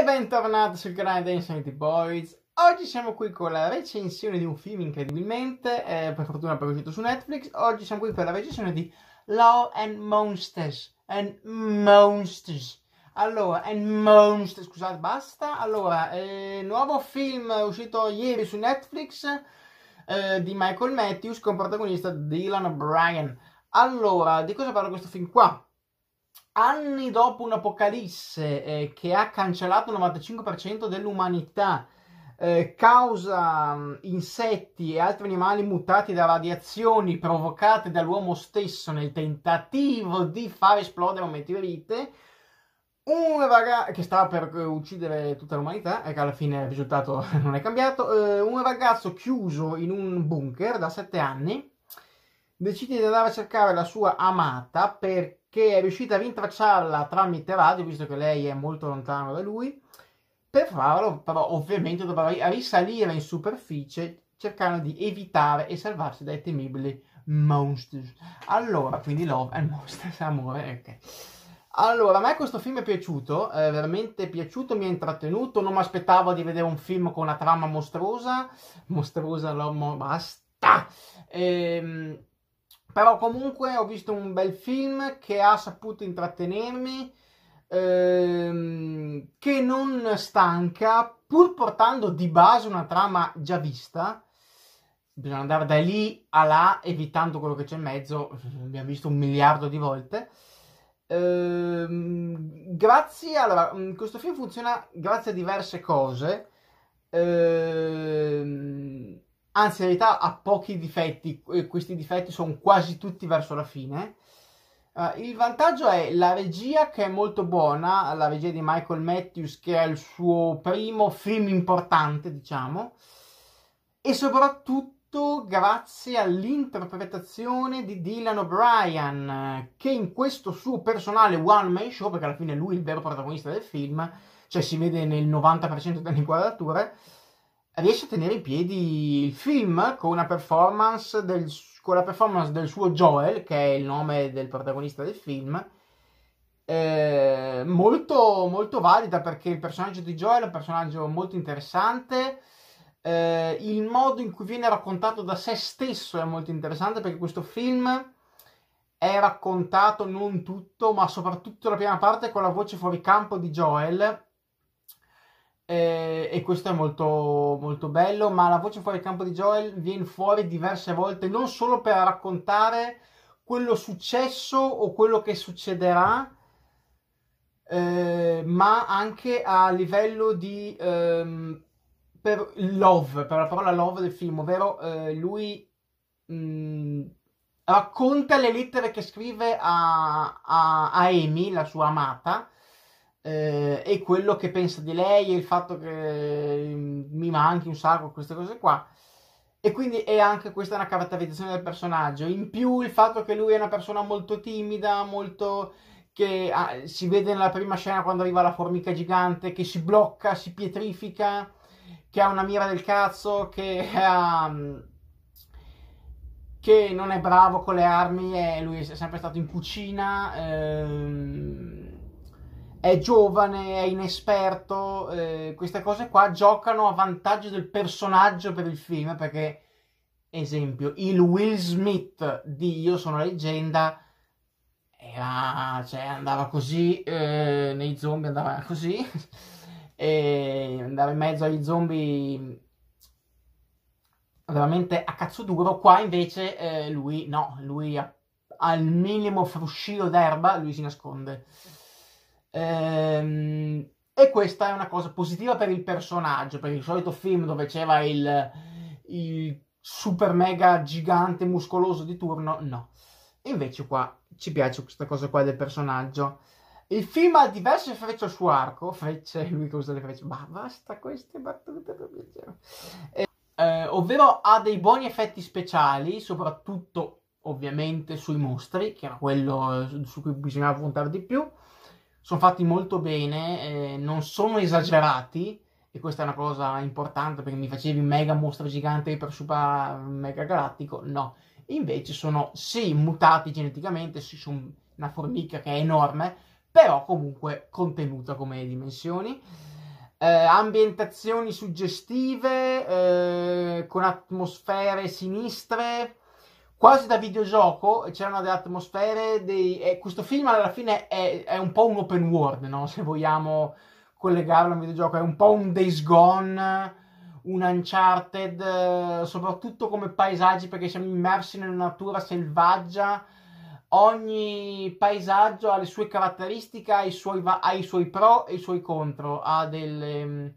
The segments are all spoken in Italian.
E bentornati sul canale Insanity Boys. Oggi siamo qui con la recensione di un film incredibilmente, eh, per fortuna è uscito su Netflix. Oggi siamo qui per la recensione di Law and Monsters. And Monsters. Allora, and Monsters, scusate, basta. Allora, eh, nuovo film uscito ieri su Netflix eh, di Michael Matthews con protagonista Dylan O'Brien. Allora, di cosa parla questo film qua? anni dopo un'apocalisse eh, che ha cancellato il 95% dell'umanità, eh, causa mh, mm, insetti e altri animali mutati da radiazioni provocate dall'uomo stesso nel tentativo di far esplodere un meteorite, un ragazzo che stava per eh, uccidere tutta l'umanità, e che alla fine il risultato non è cambiato, eh, un ragazzo chiuso in un bunker da 7 anni decide di andare a cercare la sua amata perché che è riuscita a rintracciarla tramite radio, visto che lei è molto lontano da lui. Per farlo, però, ovviamente dovrà risalire in superficie cercando di evitare e salvarsi dai temibili monsters. Allora, quindi Love and Monsters, amore, ok. Allora, a me questo film è piaciuto, è veramente piaciuto, mi ha intrattenuto, non mi aspettavo di vedere un film con una trama mostruosa, mostruosa, no, mo, basta! Ehm, però comunque ho visto un bel film che ha saputo intrattenermi, ehm, che non stanca, pur portando di base una trama già vista. Bisogna andare da lì a là, evitando quello che c'è in mezzo, abbiamo visto un miliardo di volte. Ehm, grazie, allora, questo film funziona grazie a diverse cose. Ehm, anzi in realtà ha pochi difetti, questi difetti sono quasi tutti verso la fine. Uh, il vantaggio è la regia che è molto buona, la regia di Michael Matthews che è il suo primo film importante, diciamo, e soprattutto grazie all'interpretazione di Dylan O'Brien che in questo suo personale one man show, perché alla fine lui è il vero protagonista del film, cioè si vede nel 90% delle inquadrature, riesce a tenere in piedi il film con, una performance del, con la performance del suo Joel, che è il nome del protagonista del film, eh, molto, molto valida perché il personaggio di Joel è un personaggio molto interessante. Eh, il modo in cui viene raccontato da se stesso è molto interessante perché questo film è raccontato non tutto, ma soprattutto la prima parte con la voce fuori campo di Joel eh, e questo è molto, molto bello, ma la voce fuori campo di Joel viene fuori diverse volte, non solo per raccontare quello successo o quello che succederà, eh, ma anche a livello di ehm, per love, per la parola love del film, ovvero eh, lui mh, mm, racconta le lettere che scrive a, a, a Amy, la sua amata, eh, e quello che pensa di lei e il fatto che mm, mi manchi un sacco queste cose qua. E quindi è anche questa una caratterizzazione del personaggio. In più il fatto che lui è una persona molto timida, molto che ah, si vede nella prima scena quando arriva la formica gigante che si blocca, si pietrifica, che ha una mira del cazzo, che ha mm, che non è bravo con le armi e lui è sempre stato in cucina. Ehm, è giovane, è inesperto, eh, queste cose qua giocano a vantaggio del personaggio per il film perché, esempio, il Will Smith di Io sono leggenda era, cioè, andava così, eh, nei zombie andava così, e andava in mezzo agli zombie mm, veramente a cazzo duro, qua invece eh, lui no, lui ha, al minimo fruscio d'erba lui si nasconde. Ehm, e questa è una cosa positiva per il personaggio, perché il solito film dove c'era il, il super mega gigante muscoloso di turno, no. Invece qua ci piace questa cosa qua del personaggio. Il film ha diverse frecce al suo arco, frecce, lui che usa le frecce, ma basta queste battute per piacere. Eh, eh, ovvero ha dei buoni effetti speciali, soprattutto ovviamente sui mostri, che era quello su cui bisognava puntare di più sono fatti molto bene, eh, non sono esagerati, e questa è una cosa importante perché mi facevi mega mostro gigante per super mega galattico, no. Invece sono sì mutati geneticamente, sì sono una formica che è enorme, però comunque contenuta come dimensioni. Eh, ambientazioni suggestive, eh, con atmosfere sinistre, quasi da videogioco, c'erano delle atmosfere, dei... e eh, questo film alla fine è, è un po' un open world, no? se vogliamo collegarlo a un videogioco, è un po' un Days Gone, un Uncharted, soprattutto come paesaggi perché siamo immersi nella natura selvaggia, ogni paesaggio ha le sue caratteristiche, ha i suoi, va- ha i suoi pro e i suoi contro, ha delle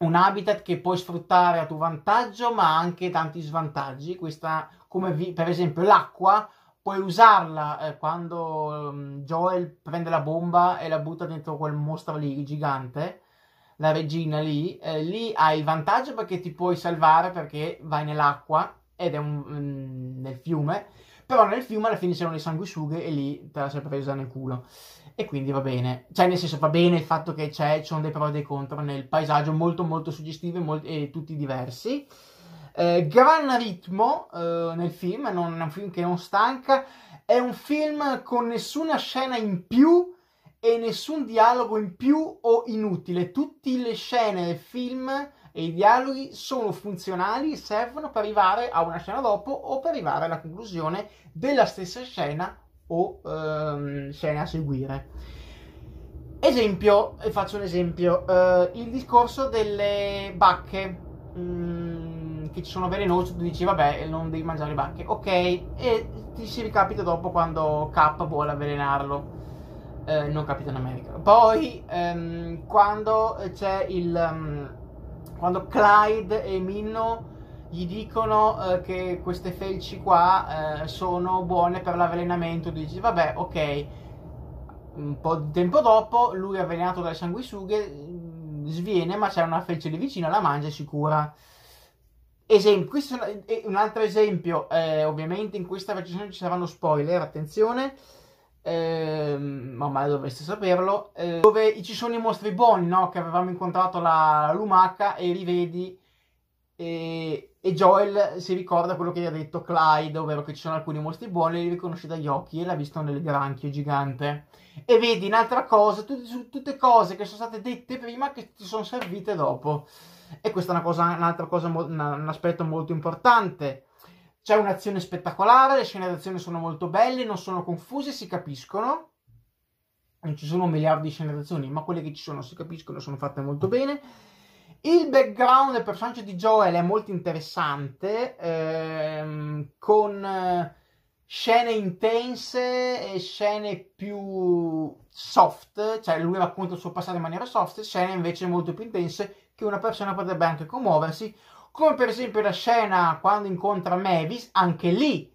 un habitat che puoi sfruttare a tuo vantaggio, ma anche tanti svantaggi. Questa, come vi, per esempio l'acqua, puoi usarla eh, quando um, Joel prende la bomba e la butta dentro quel mostro lì gigante, la regina lì. Eh, lì hai il vantaggio perché ti puoi salvare perché vai nell'acqua ed è un, um, nel fiume. Però nel fiume alla fine c'erano le sanguisughe e lì te la sei presa nel culo. E quindi va bene, cioè nel senso va bene il fatto che c'è, ci sono dei pro e dei contro nel paesaggio molto molto suggestivi molt- e tutti diversi. Eh, gran ritmo eh, nel film, non, è un film che non stanca, è un film con nessuna scena in più e nessun dialogo in più o inutile. Tutte le scene del film e i dialoghi sono funzionali e servono per arrivare a una scena dopo o per arrivare alla conclusione della stessa scena o ehm, scene a seguire. Esempio, faccio un esempio, eh, il discorso delle bacche mh, mm, che ci sono velenose, tu dici vabbè non devi mangiare le bacche, ok, e ti si ricapita dopo quando K vuole avvelenarlo. Eh, non Capitan America. Poi ehm, quando c'è il... Um, quando Clyde e Minno gli dicono eh, che queste felci qua eh, sono buone per l'avvelenamento, dici vabbè ok, un po' di tempo dopo lui avvelenato dalle sanguisughe mm, sviene ma c'è una felce lì vicino, la mangia e si cura. Esempio, questo è un altro esempio, eh, ovviamente in questa recensione ci saranno spoiler, attenzione, ehm, ma mai dovreste saperlo, eh, dove ci sono i mostri buoni no? che avevamo incontrato la, la lumaca e rivedi e, e, Joel si ricorda quello che gli ha detto Clyde, ovvero che ci sono alcuni mostri buoni, li riconosce dagli occhi e l'ha visto nel granchio gigante. E vedi un'altra cosa, tutte, tutte cose che sono state dette prima che ti sono servite dopo. E questo è una cosa, un'altra cosa, un aspetto molto importante. C'è un'azione spettacolare, le scene d'azione sono molto belle, non sono confuse, si capiscono. Non ci sono miliardi di scene d'azione, ma quelle che ci sono si capiscono, sono fatte molto bene il background del personaggio di Joel è molto interessante, ehm, con eh, scene intense e scene più soft, cioè lui racconta il suo passato in maniera soft, scene invece molto più intense che una persona potrebbe anche commuoversi, come per esempio la scena quando incontra Mavis, anche lì,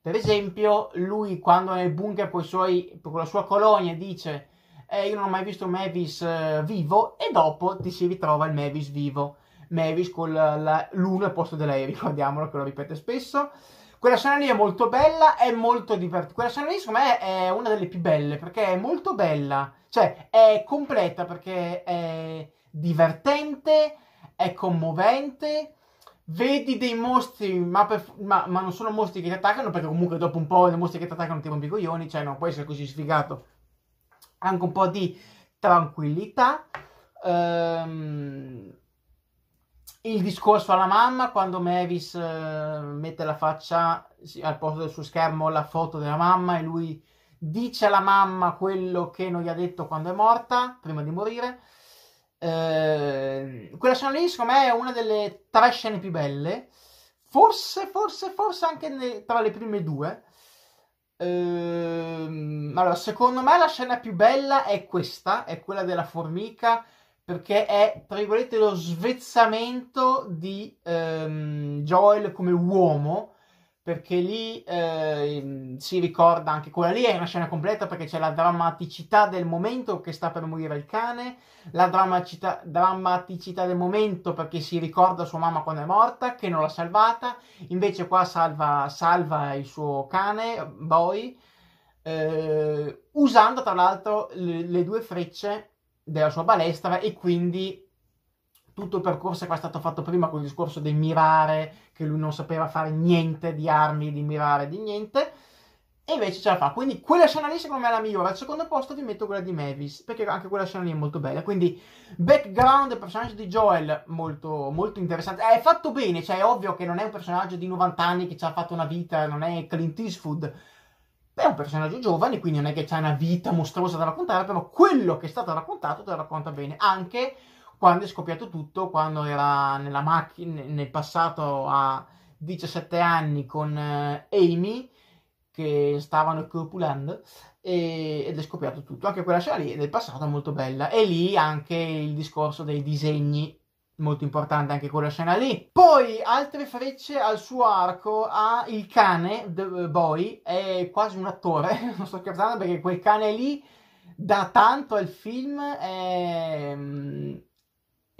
per esempio, lui quando è nel bunker con, suoi, con la sua colonia dice eh, io non ho mai visto Mavis eh, vivo, e dopo ti si ritrova il Mavis vivo. Mavis con l'1 al posto della E, ricordiamolo che lo ripete spesso. Quella scena lì è molto bella, è molto divertente. Quella scena lì, secondo me, è una delle più belle perché è molto bella, cioè è completa perché è divertente, è commovente. Vedi dei mostri, ma, per, ma, ma non sono mostri che ti attaccano, perché comunque dopo un po' dei mostri che ti attaccano ti rompi i coglioni, cioè non puoi essere così sfigato anche un po' di tranquillità. Ehm, il discorso alla mamma quando Mavis eh, mette la faccia al posto del suo schermo la foto della mamma e lui dice alla mamma quello che non gli ha detto quando è morta, prima di morire. Eh, quella scena lì, secondo me, è una delle tre scene più belle. Forse, forse, forse anche ne, tra le prime due. Ehm, allora, secondo me la scena più bella è questa, è quella della formica, perché è, tra virgolette, lo svezzamento di ehm, Joel come uomo perché lì eh, si ricorda anche quella lì, è una scena completa perché c'è la drammaticità del momento che sta per morire il cane, la drammaticità, drammaticità del momento perché si ricorda sua mamma quando è morta, che non l'ha salvata, invece qua salva, salva il suo cane, Boy, eh, usando tra l'altro le, le due frecce della sua balestra e quindi tutto il percorso che è stato fatto prima con il discorso di mirare, che lui non sapeva fare niente di armi, di mirare, di niente, e invece ce la fa. Quindi quella scena lì secondo me è la migliore. Al secondo posto vi metto quella di Mavis, perché anche quella scena lì è molto bella. Quindi background del personaggio di Joel molto, molto interessante. È fatto bene, cioè è ovvio che non è un personaggio di 90 anni che ci ha fatto una vita, non è Clint Eastwood. È un personaggio giovane, quindi non è che c'è una vita mostruosa da raccontare, però quello che è stato raccontato te lo racconta bene. Anche quando è scoppiato tutto, quando era nella macchina, nel passato a 17 anni con eh, Amy, che stavano copulando, e, ed è scoppiato tutto. Anche quella scena lì del passato è molto bella. E lì anche il discorso dei disegni, molto importante anche quella scena lì. Poi, altre frecce al suo arco ha il cane, The Boy, è quasi un attore, non sto scherzando perché quel cane lì dà tanto al film, è mm,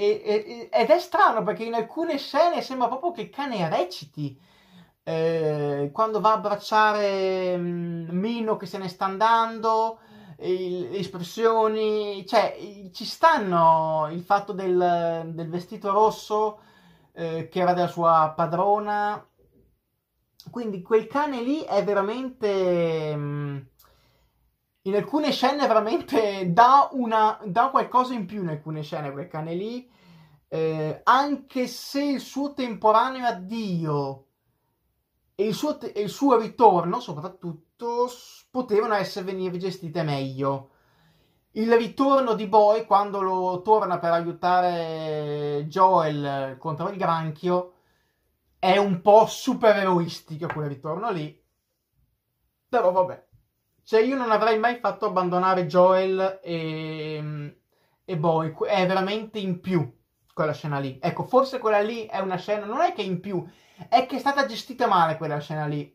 e, e, ed è strano perché in alcune scene sembra proprio che il cane reciti eh, quando va a abbracciare mh, mm, Mino che se ne sta andando, le espressioni, cioè ci stanno il fatto del, del vestito rosso eh, che era della sua padrona. Quindi quel cane lì è veramente... Mh, mm, in alcune scene veramente dà, una, dà qualcosa in più in alcune scene quel cane lì, eh, anche se il suo temporaneo addio e il suo, te- il suo ritorno soprattutto s- potevano essere venire gestite meglio. Il ritorno di Boy quando lo torna per aiutare Joel contro il granchio è un po' supereroistico quel ritorno lì. Però vabbè. Cioè io non avrei mai fatto abbandonare Joel e, e Boy, è veramente in più quella scena lì. Ecco, forse quella lì è una scena, non è che è in più, è che è stata gestita male quella scena lì.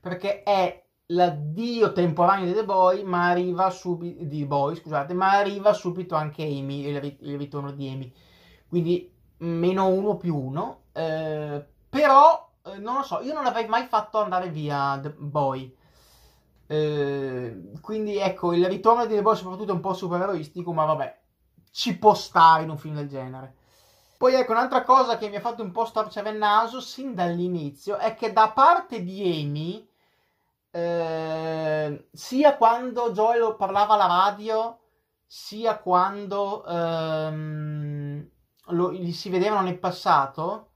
Perché è l'addio temporaneo di The Boy, ma arriva subito, di Boy, scusate, ma arriva subito anche Amy, il, il ritorno di Amy. Quindi meno uno più uno. Eh, però, eh, non lo so, io non avrei mai fatto andare via The Boy. Ehm, quindi ecco, il ritorno di The Boys soprattutto è un po' supereroistico, ma vabbè, ci può stare in un film del genere. Poi ecco, un'altra cosa che mi ha fatto un po' storcere cioè, il naso sin dall'inizio è che da parte di Amy, eh, sia quando Joel parlava alla radio, sia quando ehm, lo, li si vedevano nel passato,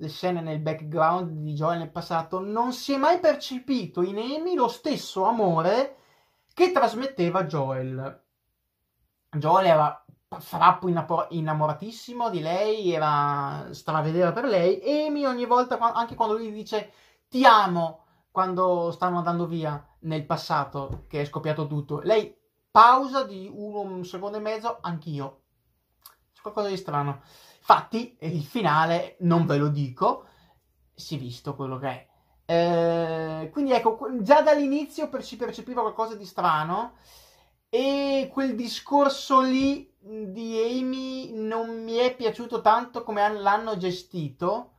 le scene nel background di Joel nel passato, non si è mai percepito in Amy lo stesso amore che trasmetteva Joel. Joel era frappo innamoratissimo di lei, era stravedeva per lei. Amy ogni volta, anche quando lui dice ti amo, quando stanno andando via nel passato, che è scoppiato tutto, lei pausa di uno, un secondo e mezzo, anch'io qualcosa di strano. Infatti, il finale non ve lo dico, si è visto quello che è. Eh, quindi ecco, già dall'inizio per, si percepiva qualcosa di strano e quel discorso lì di Amy non mi è piaciuto tanto come l'hanno gestito.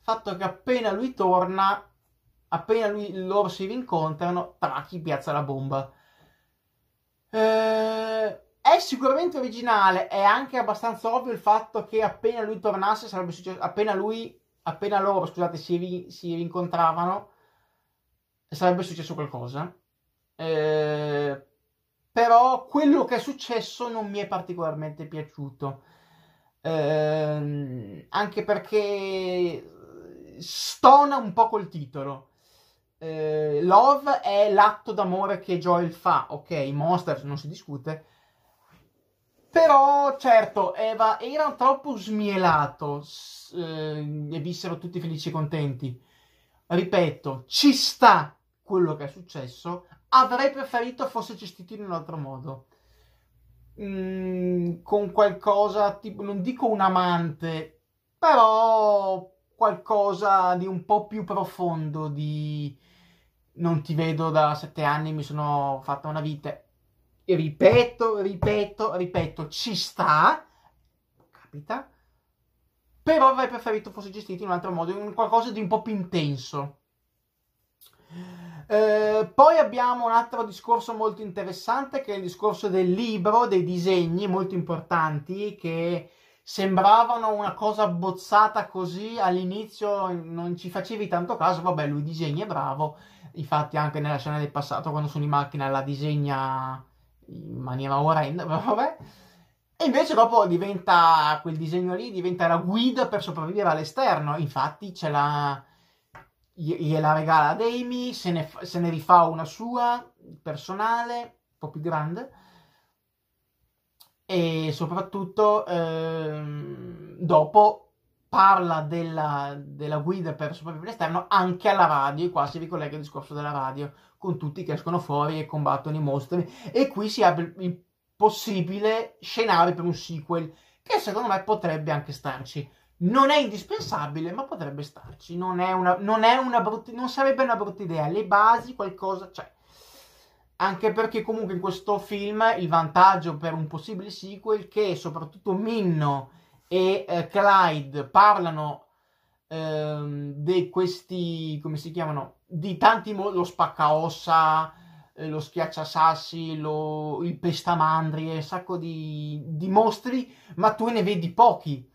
Fatto che appena lui torna, appena lui, loro si rincontrano, Traki piazza la bomba. Eh, è sicuramente originale, è anche abbastanza ovvio il fatto che appena lui tornasse sarebbe successo, appena lui, appena loro, scusate, si, ri, si rincontravano, sarebbe successo qualcosa. Eh, però quello che è successo non mi è particolarmente piaciuto. Eh, anche perché stona un po' col titolo. Eh, Love è l'atto d'amore che Joel fa, ok, Monsters non si discute, però, certo, Eva, era troppo smielato eh, e vissero tutti felici e contenti. Ripeto, ci sta quello che è successo. Avrei preferito fosse gestito in un altro modo. Mm, con qualcosa, tipo, non dico un amante, però qualcosa di un po' più profondo di non ti vedo da sette anni, mi sono fatta una vita ripeto, ripeto, ripeto, ci sta, capita, però avrei preferito fosse gestito in un altro modo, in qualcosa di un po' più intenso. Eh, poi abbiamo un altro discorso molto interessante che è il discorso del libro, dei disegni molto importanti che sembravano una cosa bozzata così all'inizio non ci facevi tanto caso, vabbè lui disegna è bravo, infatti anche nella scena del passato quando sono in macchina la disegna in maniera orrenda, vabbè. E invece dopo diventa quel disegno lì, diventa la guida per sopravvivere all'esterno. Infatti ce la gliela regala ad Amy, se ne, se ne rifà una sua personale, un po' più grande. E soprattutto ehm, dopo parla della, della guida per sopravvivere all'esterno anche alla radio, e qua si ricollega il discorso della radio, con tutti che escono fuori e combattono i mostri, e qui si apre il possibile scenario per un sequel, che secondo me potrebbe anche starci. Non è indispensabile, ma potrebbe starci. Non, è una, non, è una brutta, non sarebbe una brutta idea. Le basi, qualcosa c'è. Anche perché comunque in questo film il vantaggio per un possibile sequel che soprattutto Minno e eh, Clyde parlano ehm, di questi, come si chiamano, di tanti modi, lo spaccaossa, eh, lo schiacciasassi, lo, il pestamandri, un sacco di, di, mostri, ma tu ne vedi pochi.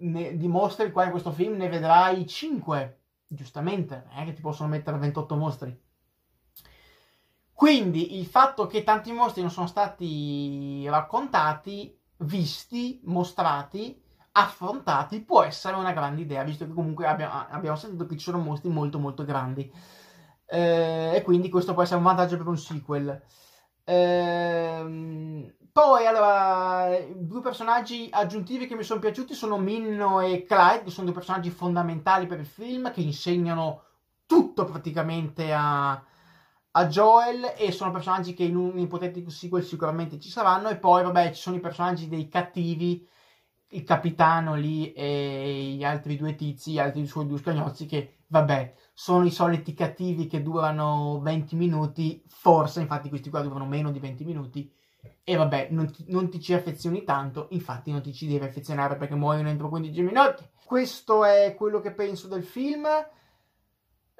Ne, di mostri qua in questo film ne vedrai 5, giustamente, eh, che ti possono mettere 28 mostri. Quindi il fatto che tanti mostri non sono stati raccontati visti, mostrati, affrontati, può essere una grande idea, visto che comunque abbiamo, abbiamo sentito che ci sono mostri molto molto grandi. Eh, e quindi questo può essere un vantaggio per un sequel. Eh, poi allora, due personaggi aggiuntivi che mi sono piaciuti sono Minno e Clyde, che sono due personaggi fondamentali per il film, che insegnano tutto praticamente a, a Joel e sono personaggi che in un ipotetico sequel sicuramente ci saranno e poi vabbè ci sono i personaggi dei cattivi il capitano lì e gli altri due tizi, gli altri suoi due scagnozzi che vabbè sono i soliti cattivi che durano 20 minuti forse infatti questi qua durano meno di 20 minuti e vabbè non ti, non ti ci affezioni tanto infatti non ti ci devi affezionare perché muoiono entro 15 minuti questo è quello che penso del film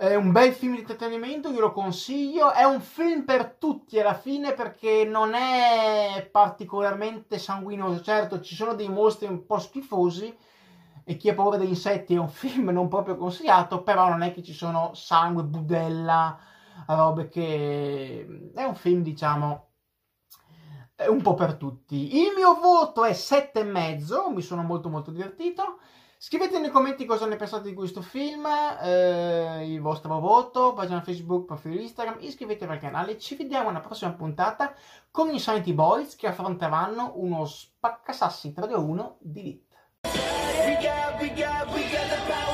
è un bel film di intrattenimento, lo consiglio. È un film per tutti alla fine perché non è particolarmente sanguinoso. Certo, ci sono dei mostri un po' schifosi e chi ha paura degli insetti è un film non proprio consigliato, però non è che ci sono sangue, budella, robe che... È un film, diciamo, è un po' per tutti. Il mio voto è 7,5, mi sono molto molto divertito. Scrivete nei commenti cosa ne pensate di questo film, eh, il vostro voto, pagina Facebook, profilo Instagram, iscrivetevi al canale. Ci vediamo alla prossima puntata con i Sanity Boys che affronteranno uno spaccasassi 3-1 di Lit. We got, we got, we got